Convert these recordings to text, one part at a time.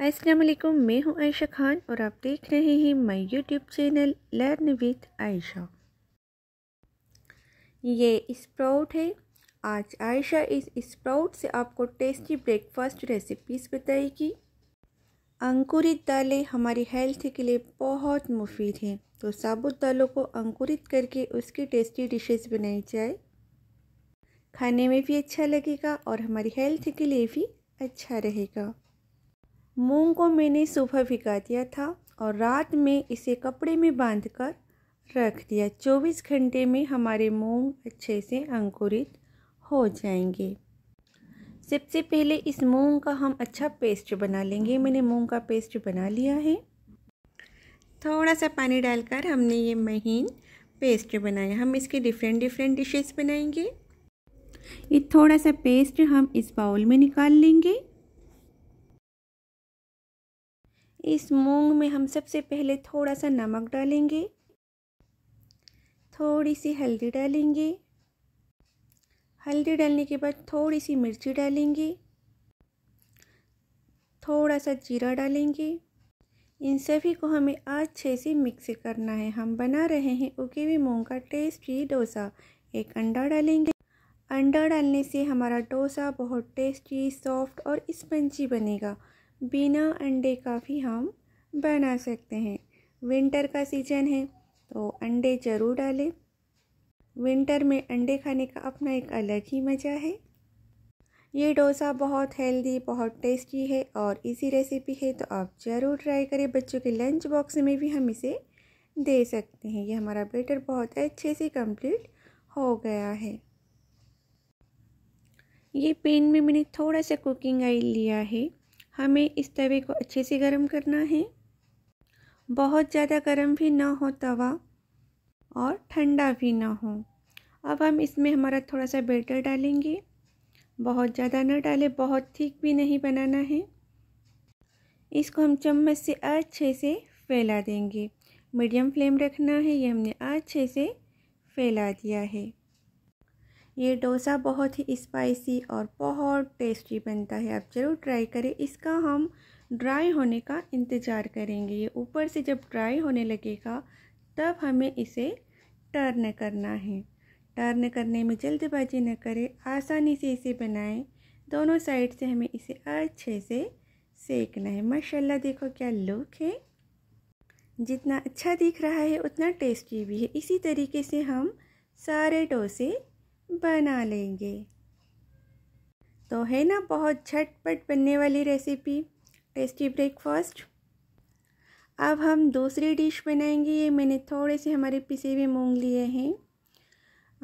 असलम मैं हूं आयशा खान और आप देख रहे हैं my YouTube channel learn with Ayesha ये स्प्राउट है आज आयशा इस स्प्राउट से आपको टेस्टी ब्रेकफास्ट रेसिपीज़ बताएगी अंकुरित दालें हमारी हेल्थ के लिए बहुत मुफीद हैं तो साबुत दालों को अंकुरित करके उसकी टेस्टी डिशेस बनाई जाए खाने में भी अच्छा लगेगा और हमारी हेल्थ के लिए भी अच्छा रहेगा मूंग को मैंने सुबह भिगा दिया था और रात में इसे कपड़े में बांधकर रख दिया 24 घंटे में हमारे मूंग अच्छे से अंकुरित हो जाएंगे सबसे पहले इस मूंग का हम अच्छा पेस्ट बना लेंगे मैंने मूंग का पेस्ट बना लिया है थोड़ा सा पानी डालकर हमने ये महीन पेस्ट बनाया हम इसके डिफरेंट डिफरेंट डिशेस बनाएंगे ये थोड़ा सा पेस्ट हम इस बाउल में निकाल लेंगे इस मूंग में हम सबसे पहले थोड़ा सा नमक डालेंगे थोड़ी सी हल्दी डालेंगे हल्दी डालने के बाद थोड़ी सी मिर्ची डालेंगे थोड़ा सा जीरा डालेंगे इन सभी को हमें अच्छे से मिक्स करना है हम बना रहे हैं उगे हुए मूंग का टेस्टी डोसा एक अंडा डालेंगे अंडा डालने से हमारा डोसा बहुत टेस्टी सॉफ्ट और स्पंजी बनेगा बिना अंडे का भी हम बना सकते हैं विंटर का सीजन है तो अंडे ज़रूर डालें विंटर में अंडे खाने का अपना एक अलग ही मज़ा है ये डोसा बहुत हेल्दी बहुत टेस्टी है और इसी रेसिपी है तो आप ज़रूर ट्राई करें बच्चों के लंच बॉक्स में भी हम इसे दे सकते हैं ये हमारा बेटर बहुत अच्छे से कंप्लीट हो गया है ये पेन में मैंने थोड़ा सा कुकिंग ऑयल लिया है हमें इस तवे को अच्छे से गर्म करना है बहुत ज़्यादा गर्म भी ना हो तवा और ठंडा भी ना हो अब हम इसमें हमारा थोड़ा सा बेटर डालेंगे बहुत ज़्यादा ना डालें बहुत ठीक भी नहीं बनाना है इसको हम चम्मच से अच्छे से फैला देंगे मीडियम फ्लेम रखना है ये हमने अच्छे से फैला दिया है ये डोसा बहुत ही स्पाइसी और बहुत टेस्टी बनता है आप ज़रूर ट्राई करें इसका हम ड्राई होने का इंतज़ार करेंगे ये ऊपर से जब ड्राई होने लगेगा तब हमें इसे टर्न करना है टर्न करने में जल्दबाजी न करें आसानी से इसे बनाएं दोनों साइड से हमें इसे अच्छे से सेकना है माशाल्लाह देखो क्या लुक है जितना अच्छा दिख रहा है उतना टेस्टी भी है इसी तरीके से हम सारे डोसे बना लेंगे तो है ना बहुत झटपट बनने वाली रेसिपी टेस्टी ब्रेकफास्ट अब हम दूसरी डिश बनाएंगे ये मैंने थोड़े से हमारे पिसे हुए मूँग लिए हैं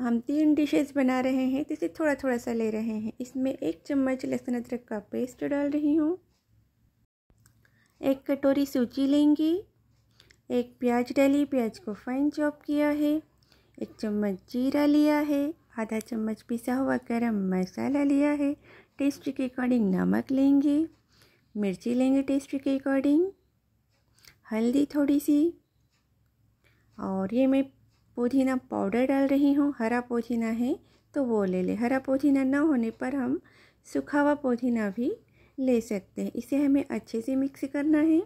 हम तीन डिशेस बना रहे हैं तो इसे थोड़ा थोड़ा सा ले रहे हैं इसमें एक चम्मच लहसुन अदरक का पेस्ट डाल रही हूँ एक कटोरी सूजी लेंगे एक प्याज डाली प्याज को फाइन चॉप किया है एक चम्मच जीरा लिया है आधा चम्मच पिसा हुआ गरम मसाला लिया है टेस्ट के अकॉर्डिंग नमक लेंगे मिर्ची लेंगे टेस्ट के अकॉर्डिंग हल्दी थोड़ी सी और ये मैं पुदीना पाउडर डाल रही हूँ हरा पुदीना है तो वो ले ले हरा पुदीना ना होने पर हम सूखा हुआ पुदीना भी ले सकते हैं इसे हमें अच्छे से मिक्स करना है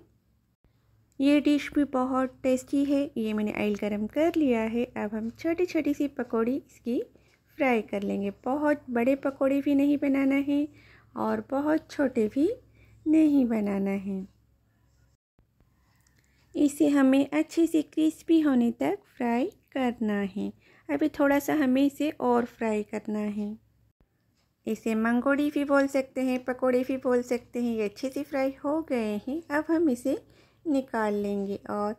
ये डिश भी बहुत टेस्टी है ये मैंने आयल गरम कर लिया है अब हम छोटी छोटी सी पकौड़ी इसकी फ्राई कर लेंगे बहुत बड़े पकोड़े भी नहीं बनाना है और बहुत छोटे भी नहीं बनाना है इसे हमें अच्छे से क्रिस्पी होने तक फ्राई करना है अभी थोड़ा सा हमें इसे और फ्राई करना है इसे मंगोड़ी भी बोल सकते हैं पकोड़े भी बोल सकते हैं ये अच्छे से फ्राई हो गए हैं अब हम इसे निकाल लेंगे और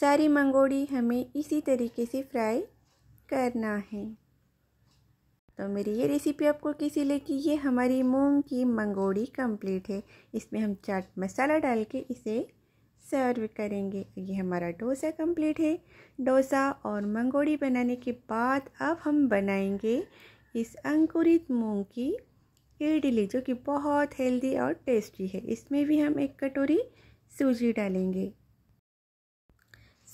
सारी मंगोड़ी हमें इसी तरीके से फ्राई करना है तो मेरी ये रेसिपी आपको कैसी लगी ये हमारी मूंग की मंगोड़ी कंप्लीट है इसमें हम चाट मसाला डाल के इसे सर्व करेंगे ये हमारा डोसा कंप्लीट है डोसा और मंगोड़ी बनाने के बाद अब हम बनाएंगे इस अंकुरित मूंग की इडली जो कि बहुत हेल्दी और टेस्टी है इसमें भी हम एक कटोरी सूजी डालेंगे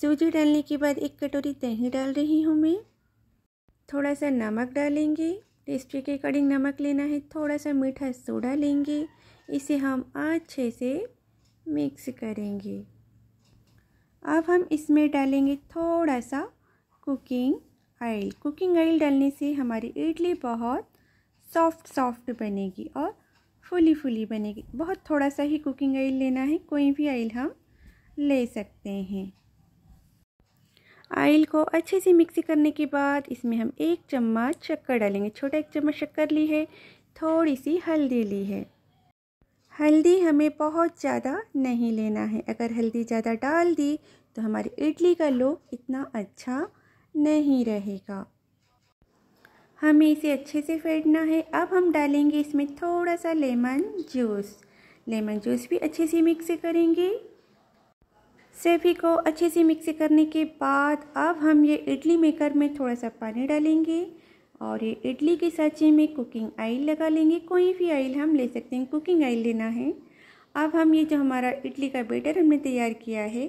सूजी डालने के बाद एक कटोरी दही डाल रही हूँ मैं थोड़ा सा नमक डालेंगे पेस्ट्री के अकॉर्डिंग नमक लेना है थोड़ा सा मीठा सोडा लेंगे इसे हम अच्छे से मिक्स करेंगे अब हम इसमें डालेंगे थोड़ा सा कुकिंग ऑयल कुकिंग ऑयल डालने से हमारी इडली बहुत सॉफ्ट सॉफ्ट बनेगी और फुली फुली बनेगी बहुत थोड़ा सा ही कुकिंग ऑयल लेना है कोई भी ऑयल हम ले सकते हैं आयल को अच्छे से मिक्स करने के बाद इसमें हम एक चम्मच शक्कर डालेंगे छोटा एक चम्मच शक्कर ली है थोड़ी सी हल्दी ली है हल्दी हमें बहुत ज़्यादा नहीं लेना है अगर हल्दी ज़्यादा डाल दी तो हमारी इडली का लुक इतना अच्छा नहीं रहेगा हमें इसे अच्छे से फेंटना है अब हम डालेंगे इसमें थोड़ा सा लेमन जूस लेमन जूस भी अच्छे से मिक्स करेंगे सेफी को अच्छे से मिक्स करने के बाद अब हम ये इडली मेकर में थोड़ा सा पानी डालेंगे और ये इडली के साँचे में कुकिंग आयल लगा लेंगे कोई भी आयल हम ले सकते हैं कुकिंग आयल लेना है अब हम ये जो हमारा इडली का बेटर हमने तैयार किया है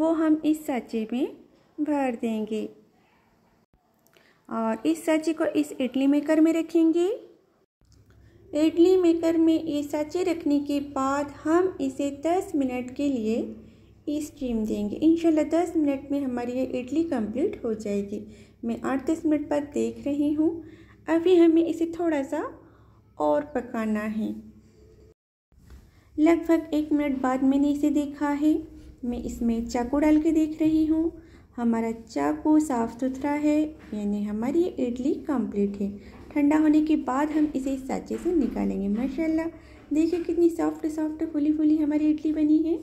वो हम इस साँचे में भर देंगे और इस साँचे को इस इडली मेकर में रखेंगे इडली मेकर में ये साँचे रखने के बाद हम इसे 10 मिनट के लिए ही स्टीम देंगे इन दस मिनट में हमारी ये इडली कंप्लीट हो जाएगी मैं आठ दस मिनट बाद देख रही हूँ अभी हमें इसे थोड़ा सा और पकाना है लगभग एक मिनट बाद मैंने इसे देखा है मैं इसमें चाकू डाल के देख रही हूँ हमारा चाकू साफ़ सुथरा है यानी हमारी इडली कंप्लीट है ठंडा होने के बाद हम इसे इस से निकालेंगे माशाल्लाह देखिए कितनी सॉफ्ट सॉफ्ट फुली फुली हमारी इडली बनी है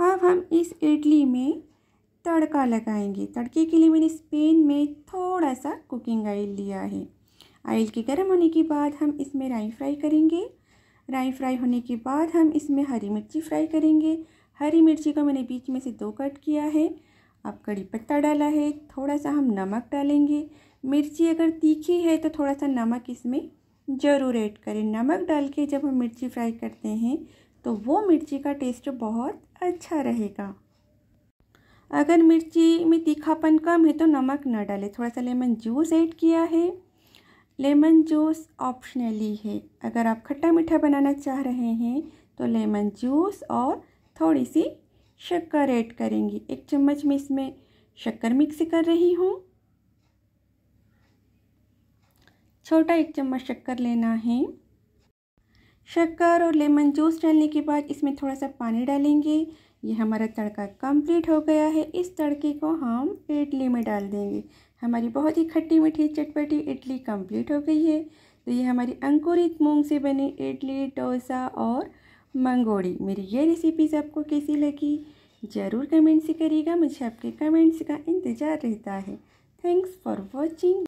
अब हम इस इडली में तड़का लगाएंगे तड़के के लिए मैंने स्पेन में थोड़ा सा कुकिंग ऑयल लिया है ऑयल के गर्म होने के बाद हम इसमें राई फ्राई करेंगे राई फ्राई होने के बाद हम इसमें हरी मिर्ची फ्राई करेंगे हरी मिर्ची को मैंने बीच में से दो कट किया है अब कड़ी पत्ता डाला है थोड़ा सा हम नमक डालेंगे मिर्ची अगर तीखी है तो थोड़ा सा नमक इसमें ज़रूर ऐड करें नमक डाल के जब हम मिर्ची फ्राई करते हैं तो वो मिर्ची का टेस्ट बहुत अच्छा रहेगा अगर मिर्ची में तीखापन कम है तो नमक न डालें थोड़ा सा लेमन जूस ऐड किया है लेमन जूस ऑप्शनली है अगर आप खट्टा मीठा बनाना चाह रहे हैं तो लेमन जूस और थोड़ी सी शक्कर ऐड करेंगी एक चम्मच में इसमें शक्कर मिक्स कर रही हूँ छोटा एक चम्मच शक्कर लेना है शक्कर और लेमन जूस डालने के बाद इसमें थोड़ा सा पानी डालेंगे ये हमारा तड़का कंप्लीट हो गया है इस तड़के को हम इडली में डाल देंगे हमारी बहुत ही खट्टी मीठी चटपटी इडली कंप्लीट हो गई है तो ये हमारी अंकुरित मूंग से बनी इडली डोसा और मंगोड़ी मेरी ये रेसिपीज़ आपको कैसी लगी ज़रूर कमेंट से करिएगा मुझे आपके कमेंट्स का इंतज़ार रहता है थैंक्स फॉर वॉचिंग